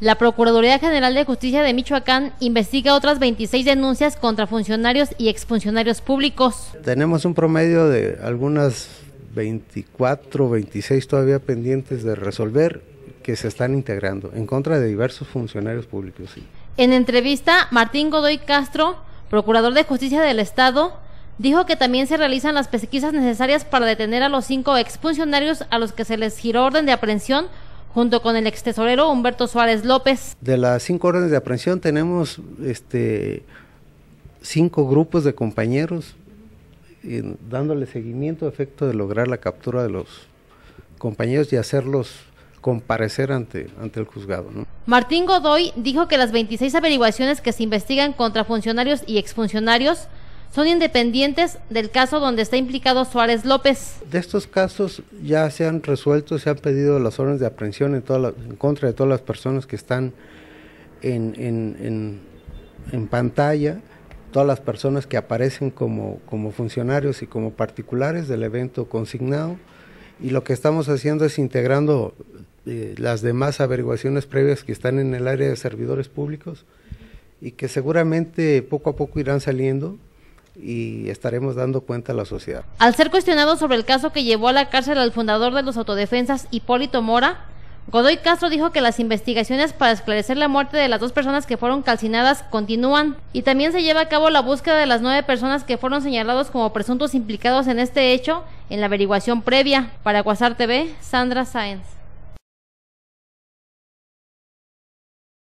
La Procuraduría General de Justicia de Michoacán investiga otras 26 denuncias contra funcionarios y exfuncionarios públicos. Tenemos un promedio de algunas 24, 26 todavía pendientes de resolver que se están integrando en contra de diversos funcionarios públicos. En entrevista, Martín Godoy Castro, Procurador de Justicia del Estado, dijo que también se realizan las pesquisas necesarias para detener a los cinco exfuncionarios a los que se les giró orden de aprehensión junto con el ex tesorero Humberto Suárez López. De las cinco órdenes de aprehensión tenemos este, cinco grupos de compañeros eh, dándole seguimiento a efecto de lograr la captura de los compañeros y hacerlos comparecer ante, ante el juzgado. Martín Godoy dijo que las 26 averiguaciones que se investigan contra funcionarios y exfuncionarios son independientes del caso donde está implicado Suárez López. De estos casos ya se han resuelto, se han pedido las órdenes de aprehensión en, en contra de todas las personas que están en, pantalla, todas las personas que aparecen como, funcionarios y como particulares del evento consignado. Y lo que estamos haciendo es integrando eh, las demás averiguaciones previas que están en el área de servidores públicos y que seguramente poco a poco irán saliendo y estaremos dando cuenta a la sociedad. Al ser cuestionado sobre el caso que llevó a la cárcel al fundador de los autodefensas, Hipólito Mora, Godoy Castro dijo que las investigaciones para esclarecer la muerte de las dos personas que fueron calcinadas continúan y también se lleva a cabo la búsqueda de las nueve personas que fueron señalados como presuntos implicados en este hecho en la averiguación previa. Para Guasar TV, Sandra Sáenz.